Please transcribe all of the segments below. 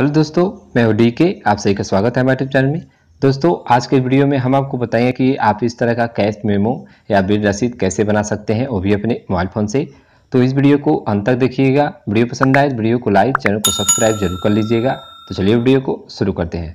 hello दोस्तों मैं हूं डी के आप सभी का स्वागत है हमारे चैनल में दोस्तों आज के वीडियो में हम आपको बताएंगे कि आप इस तरह का कैश मेमो या बिल रसीद कैसे बना सकते हैं वो भी अपने मोबाइल फ़ोन से तो इस वीडियो को अंत तक देखिएगा वीडियो पसंद आए तो वीडियो को लाइक चैनल को सब्सक्राइब जरूर कर लीजिएगा तो चलिए वीडियो को शुरू करते हैं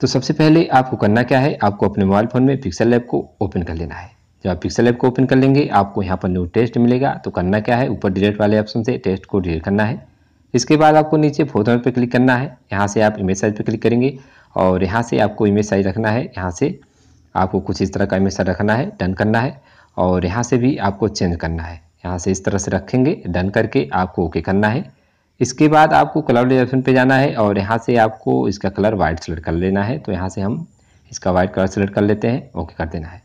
तो सबसे पहले आपको करना क्या है आपको अपने मोबाइल फ़ोन में पिक्सल ऐप को ओपन कर लेना है जब आप पिक्सल ऐप को ओपन कर लेंगे आपको यहाँ पर न्यू टेस्ट मिलेगा तो करना क्या है ऊपर डिलीट वाले ऑप्शन से टेस्ट को डिलीट करना है इसके बाद आपको नीचे फोटो पर क्लिक करना है यहाँ से आप इमेज साइज पर क्लिक करेंगे और यहाँ से आपको इमेज साइज रखना है यहाँ से आपको कुछ इस तरह का इमेज साइज रखना है डन करना है और यहाँ से भी आपको चेंज करना है यहाँ से इस तरह से रखेंगे डन करके आपको ओके करना है इसके बाद आपको कलर ऑप्शन पे जाना है और यहाँ से आपको इसका कलर वाइट सेलेक्ट कर लेना है तो यहाँ से हम इसका वाइट कलर सेलेक्ट कर लेते हैं ओके कर देना है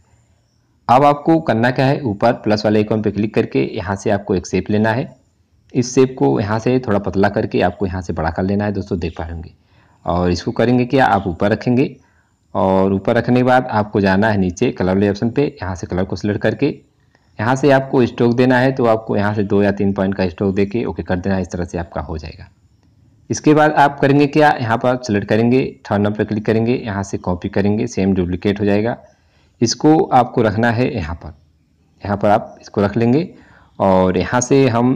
अब आपको करना क्या है ऊपर प्लस वाले आइकॉन पे क्लिक करके यहाँ से आपको एक सेप लेना है इस सेप को यहाँ से थोड़ा पतला करके आपको यहाँ से बड़ा कर लेना है दोस्तों देख पा रहे और इसको करेंगे क्या आप ऊपर रखेंगे और ऊपर रखने के बाद आपको जाना है नीचे कलर वाले ऑप्शन पे यहाँ से कलर को सिलेक्ट करके यहाँ से आपको स्ट्रोक देना है तो आपको यहाँ से दो या तीन पॉइंट का स्ट्रोक दे के ओके कर देना है इस तरह से आपका हो जाएगा इसके बाद आप करेंगे क्या यहाँ पर सिलेक्ट करेंगे थर्ड नंबर पर क्लिक करेंगे यहाँ से कॉपी करेंगे सेम डुप्लिकेट हो जाएगा इसको आपको रखना है यहाँ पर यहाँ पर आप इसको रख लेंगे और यहाँ से हम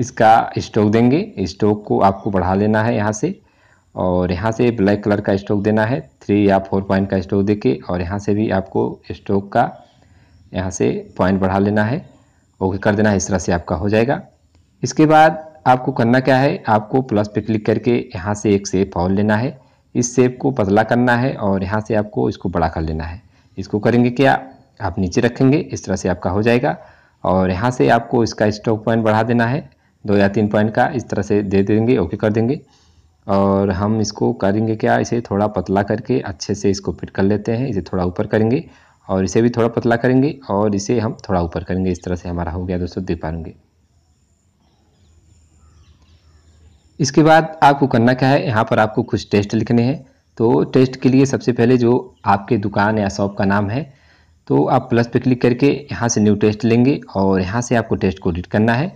इसका स्टॉक देंगे स्टोक को आपको बढ़ा लेना है यहाँ से और यहाँ से ब्लैक कलर का स्टोक देना है थ्री या फोर पॉइंट का स्टोक देके और यहाँ से भी आपको स्टोक का यहाँ से पॉइंट बढ़ा लेना है ओके कर देना है इस तरह से आपका हो जाएगा इसके बाद आपको करना क्या है आपको प्लस पे क्लिक करके यहाँ से एक सेप और लेना है इस सेप को पतला करना है और यहाँ से आपको इसको बड़ा कर लेना है इसको करेंगे क्या आप नीचे रखेंगे इस तरह से आपका हो जाएगा और यहाँ से आपको इसका स्टॉक पॉइंट बढ़ा देना है दो या तीन पॉइंट का इस तरह से दे देंगे ओके कर देंगे और हम इसको करेंगे क्या इसे थोड़ा पतला करके अच्छे से इसको फिट कर लेते हैं इसे थोड़ा ऊपर करेंगे और इसे भी थोड़ा पतला करेंगे और इसे हम थोड़ा ऊपर करेंगे इस तरह से हमारा हो गया दोस्तों देख पाएंगे इसके बाद आपको करना क्या है यहाँ पर आपको कुछ टेस्ट लिखने हैं तो टेस्ट के लिए सबसे पहले जो आपके दुकान या शॉप का नाम है तो आप प्लस पे क्लिक करके यहाँ से न्यू टेस्ट लेंगे और यहाँ से आपको टेस्ट को एडिट करना है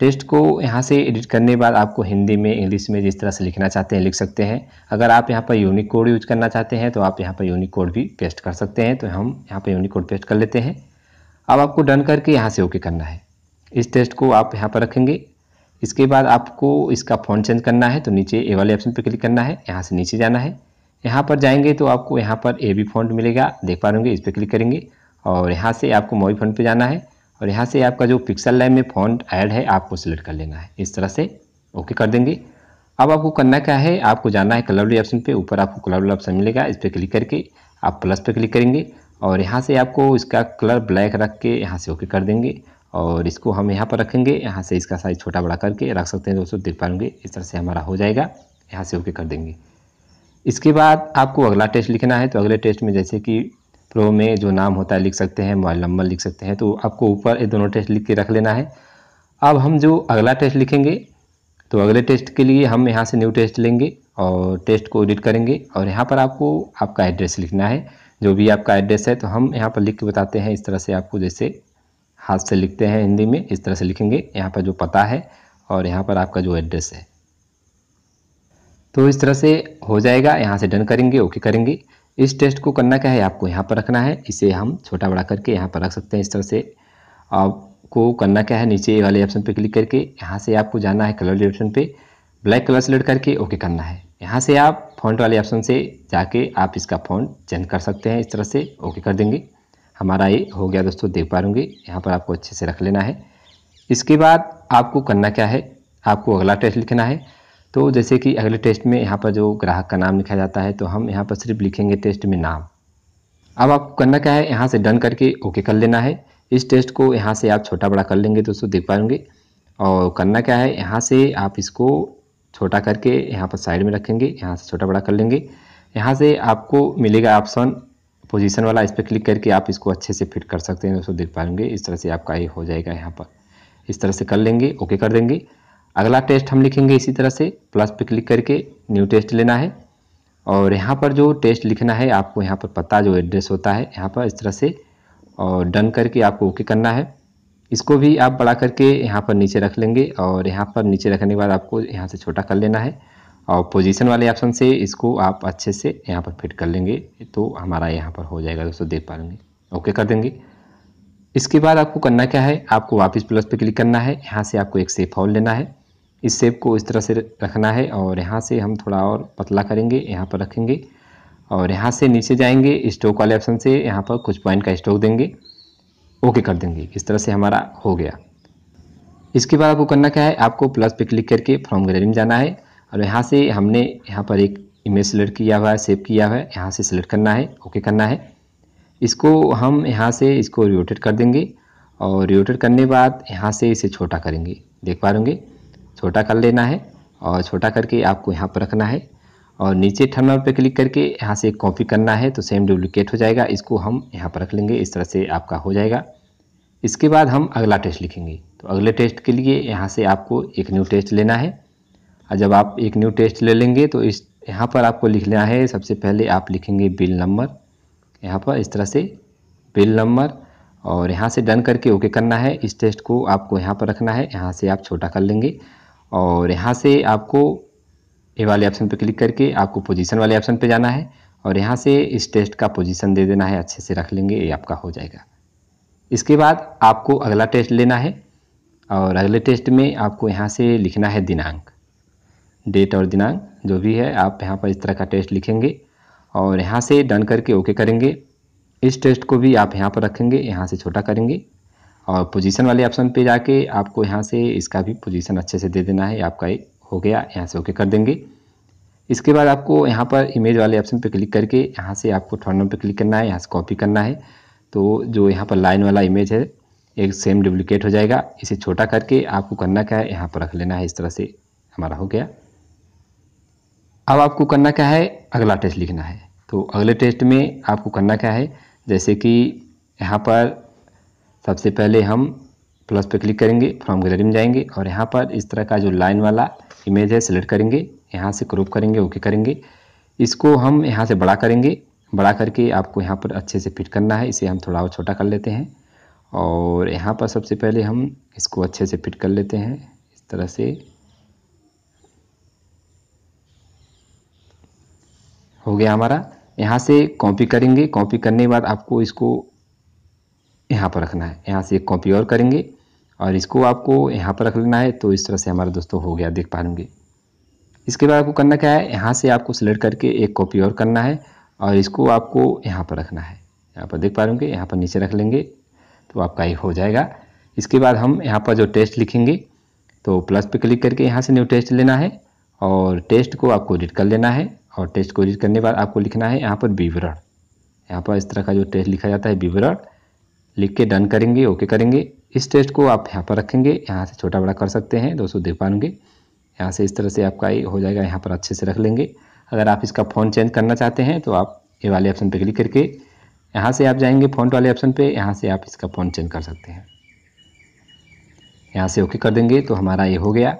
टेस्ट को यहाँ से एडिट करने के बाद आपको हिंदी में इंग्लिश में जिस तरह से लिखना चाहते हैं लिख सकते हैं अगर आप यहाँ पर यूनिक कोड यूज करना चाहते हैं तो आप यहाँ पर यूनिक कोड भी पेस्ट कर सकते हैं तो हम यहाँ पर यूनिक कोड पेस्ट कर लेते हैं अब आपको डन करके यहाँ से ओके करना है इस टेस्ट को आप यहाँ पर रखेंगे इसके बाद आपको इसका फ़ॉन्ट चेंज करना है तो नीचे ए वाले ऑप्शन पर क्लिक करना है यहाँ से नीचे जाना है यहाँ पर जाएंगे तो आपको यहाँ पर ए बी फॉन्ट मिलेगा देख पा रहे होंगे इस पर क्लिक करेंगे और यहाँ से आपको मोबाइल फॉन्ट पे जाना है और यहाँ से आपका जो पिक्सल लाइन में फॉन्ट ऐड है आपको सिलेक्ट कर लेना है इस तरह से ओके कर देंगे अब आपको करना क्या है आपको जाना है कलर ऑप्शन पे ऊपर आपको कलर ऑप्शन मिलेगा इस पर क्लिक करके आप प्लस पे क्लिक करेंगे और यहाँ से आपको इसका कलर ब्लैक रख के यहाँ से ओके कर देंगे और इसको हम यहाँ पर रखेंगे यहाँ से इसका साइज़ छोटा बड़ा करके रख सकते हैं दोस्तों देख पाएंगे इस तरह से हमारा हो जाएगा यहाँ से ओके कर देंगे इसके बाद आपको अगला टेस्ट लिखना है तो अगले टेस्ट में जैसे कि प्रो में जो नाम होता है लिख सकते हैं मोबाइल नंबर लिख सकते हैं तो आपको ऊपर ये दोनों टेस्ट लिख के रख लेना है अब हम जो अगला टेस्ट लिखेंगे तो अगले टेस्ट के लिए हम यहाँ से न्यू टेस्ट लेंगे और टेस्ट को एडिट करेंगे और यहाँ पर आपको आपका एड्रेस लिखना है जो भी आपका एड्रेस है तो हम यहाँ पर लिख के बताते हैं इस तरह से आपको जैसे हाथ से लिखते हैं हिंदी में इस तरह से लिखेंगे यहाँ पर जो पता है और यहाँ पर आपका जो एड्रेस है तो इस तरह से हो जाएगा यहाँ से डन करेंगे ओके करेंगे इस टेस्ट को करना क्या है आपको यहाँ पर रखना है इसे हम छोटा बड़ा करके यहाँ पर रख सकते हैं इस तरह से आपको करना क्या है नीचे वाले ऑप्शन पर क्लिक करके यहाँ से आपको जाना है कलर ऑप्शन पर ब्लैक कलर सेलेक्ट करके ओके करना है यहाँ से आप फॉन्ट वाले ऑप्शन से जाके आप इसका फॉन्ट चेंज कर सकते हैं इस तरह से ओके कर देंगे हमारा ये हो गया दोस्तों देख पा रूँगी यहाँ पर आपको अच्छे से रख लेना है इसके बाद आपको करना क्या है आपको अगला टेस्ट लिखना है तो जैसे कि अगले टेस्ट में यहाँ पर जो ग्राहक का नाम लिखा जाता है तो हम यहाँ पर सिर्फ लिखेंगे टेस्ट में नाम अब आपको करना क्या है यहाँ से डन करके ओके कर लेना है इस टेस्ट को यहाँ से आप छोटा बड़ा कर लेंगे तो उसको देख पाएंगे और करना क्या है यहाँ से आप इसको छोटा करके यहाँ पर साइड में रखेंगे यहाँ से छोटा बड़ा कर लेंगे यहाँ से आपको मिलेगा ऑप्शन पोजीशन वाला इस पर क्लिक करके आप इसको अच्छे से फिट कर सकते हैं दोस्तों देख पाएंगे इस तरह से आपका ये हो जाएगा यहाँ पर इस तरह से कर लेंगे ओके कर देंगे अगला टेस्ट हम लिखेंगे इसी तरह से प्लस पे क्लिक करके न्यू टेस्ट लेना है और यहाँ पर जो टेस्ट लिखना है आपको यहाँ पर पता जो एड्रेस होता है यहाँ पर इस तरह से और डन करके आपको ओके करना है इसको भी आप बड़ा करके यहाँ पर नीचे रख लेंगे और यहाँ पर नीचे रखने के बाद आपको यहाँ से छोटा कर लेना है और पोजीशन वाले ऑप्शन से इसको आप अच्छे से यहाँ पर फिट कर लेंगे तो हमारा यहाँ पर हो जाएगा दोस्तों देख पा लेंगे ओके कर देंगे इसके बाद आपको करना क्या है आपको वापस प्लस पे क्लिक करना है यहाँ से आपको एक सेफ हॉल लेना है इस सेप को इस तरह से रखना है और यहाँ से हम थोड़ा और पतला करेंगे यहाँ पर रखेंगे और यहाँ से नीचे जाएंगे स्टोक वाले ऑप्शन से यहाँ पर कुछ पॉइंट का स्टोक देंगे ओके कर देंगे इस तरह से हमारा हो गया इसके बाद आपको करना क्या है आपको प्लस पे क्लिक करके फ्रॉम गैलरी में जाना है और यहाँ से हमने यहाँ पर एक इमेज सेलेक्ट किया हुआ है सेव किया हुआ है यहाँ से सिलेक्ट करना है ओके करना है इसको हम यहाँ से इसको रोटेट कर देंगे और रोटेट करने बाद यहाँ से इसे छोटा करेंगे देख पा होंगे छोटा कर लेना है और छोटा करके आपको यहाँ पर रखना है और नीचे थर्मल पर क्लिक करके यहाँ से कॉपी करना है तो सेम डुप्लिकेट हो जाएगा इसको हम यहाँ पर रख लेंगे इस तरह से आपका हो जाएगा इसके बाद हम अगला टेस्ट लिखेंगे तो अगले टेस्ट के लिए यहाँ से आपको एक न्यू टेस्ट लेना है और जब आप एक न्यू टेस्ट ले लेंगे तो इस यहाँ पर आपको लिख लेना है सबसे पहले आप लिखेंगे बिल नंबर यहाँ पर इस तरह से बिल नंबर और यहाँ से डन करके ओके करना है इस टेस्ट को आपको यहाँ पर रखना है यहाँ से आप छोटा कर लेंगे और यहाँ से आपको ये वाले ऑप्शन पर क्लिक करके आपको पोजीशन वाले ऑप्शन पर जाना है और यहाँ से इस टेस्ट का पोजीशन दे देना है अच्छे से रख लेंगे ये आपका हो जाएगा इसके बाद आपको अगला टेस्ट लेना है और अगले टेस्ट में आपको यहाँ से लिखना है दिनांक डेट और दिनांक जो भी है आप यहाँ पर इस तरह का टेस्ट लिखेंगे और यहाँ से डन करके ओके करेंगे इस टेस्ट को भी आप यहाँ पर रखेंगे यहाँ से छोटा करेंगे और पोजीशन वाले ऑप्शन पे जाके आपको यहाँ से इसका भी पोजीशन अच्छे से दे देना है आपका एक हो गया यहाँ से ओके कर देंगे इसके बाद आपको यहाँ पर इमेज वाले ऑप्शन पे क्लिक करके यहाँ से आपको थर्ड पे क्लिक करना है यहाँ से कॉपी करना है तो जो यहाँ पर लाइन वाला इमेज है एक सेम डुप्लिकेट हो जाएगा इसे छोटा करके आपको करना क्या है यहाँ पर रख लेना है इस तरह से हमारा हो गया अब आपको करना क्या है अगला टेस्ट लिखना है तो अगले टेस्ट में आपको करना क्या है जैसे कि यहाँ पर सबसे पहले हम प्लस पे क्लिक करेंगे फ्रॉम गैलरी में जाएंगे और यहाँ पर इस तरह का जो लाइन वाला इमेज है सिलेक्ट करेंगे यहाँ से क्रूप करेंगे ओके करेंगे इसको हम यहाँ से बड़ा करेंगे बड़ा करके आपको यहाँ पर अच्छे से फिट करना है इसे हम थोड़ा और छोटा कर लेते हैं और यहाँ पर सबसे पहले हम इसको अच्छे से फिट कर लेते हैं इस तरह से हो गया हमारा यहाँ से कॉपी करेंगे कॉपी करने के बाद आपको इसको यहाँ पर रखना है यहाँ से एक कॉपी और करेंगे और इसको आपको यहाँ पर रख लेना है तो इस तरह से हमारा दोस्तों हो गया देख पा लूँगे इसके बाद आपको करना क्या है यहाँ से आपको सिलेक्ट करके एक कॉपी और करना है और इसको आपको यहाँ पर रखना है यहाँ पर देख पा लूँगे यहाँ पर नीचे रख लेंगे तो आपका ये हो जाएगा इसके बाद हम यहाँ पर जो टेस्ट लिखेंगे तो प्लस पे क्लिक करके यहाँ से न्यू टेस्ट लेना है और टेस्ट को आपको एडिट कर लेना है और टेस्ट को एडिट करने के बाद आपको लिखना है यहाँ पर विवरण यहाँ पर इस तरह का जो टेस्ट लिखा जाता है विवरण लिख के डन करेंगे ओके करेंगे इस टेस्ट को आप यहाँ पर रखेंगे यहाँ से छोटा बड़ा कर सकते हैं दोस्तों देख पाएंगे यहाँ से इस तरह से आपका ये हो जाएगा यहाँ पर अच्छे से रख लेंगे अगर आप इसका फ़ोन चेंज करना चाहते हैं तो आप ये वाले ऑप्शन पर क्लिक करके यहाँ से आप जाएंगे फ़ॉन्ट वाले ऑप्शन पे यहाँ से आप इसका फ़ोन चेंज कर सकते हैं यहाँ से ओके कर देंगे तो हमारा ये हो गया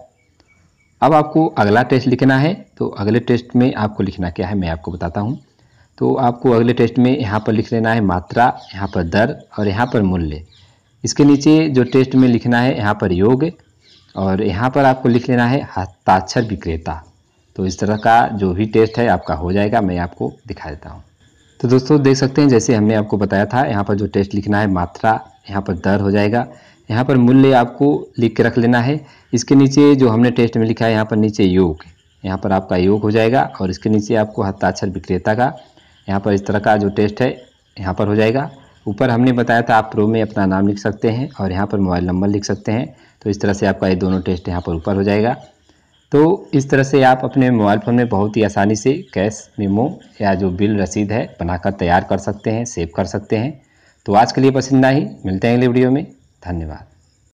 अब आपको अगला टेस्ट लिखना है तो अगले टेस्ट में आपको लिखना क्या है मैं आपको बताता हूँ तो आपको अगले टेस्ट में यहाँ पर लिख लेना है मात्रा यहाँ पर दर और यहाँ पर मूल्य इसके नीचे जो टेस्ट में लिखना है यहाँ पर योग और यहाँ पर आपको लिख लेना है हस्ताक्षर विक्रेता तो इस तरह का जो भी टेस्ट है आपका हो जाएगा मैं आपको दिखा देता हूँ तो दोस्तों देख सकते हैं जैसे हमने आपको बताया था यहाँ पर जो टेस्ट लिखना है मात्रा यहाँ पर दर हो जाएगा यहाँ पर मूल्य आपको लिख के रख लेना है इसके नीचे जो हमने टेस्ट में लिखा है यहाँ पर नीचे योग यहाँ पर आपका योग हो जाएगा और इसके नीचे आपको हस्ताक्षर विक्रेता का यहाँ पर इस तरह का जो टेस्ट है यहाँ पर हो जाएगा ऊपर हमने बताया था आप प्रो में अपना नाम लिख सकते हैं और यहाँ पर मोबाइल नंबर लिख सकते हैं तो इस तरह से आपका ये दोनों टेस्ट यहाँ पर ऊपर हो जाएगा तो इस तरह से आप अपने मोबाइल फ़ोन में बहुत ही आसानी से कैश मेमो या जो बिल रसीद है बनाकर तैयार कर सकते हैं सेव कर सकते हैं तो आज के लिए पसंद ही मिलते हैं अगले वीडियो में धन्यवाद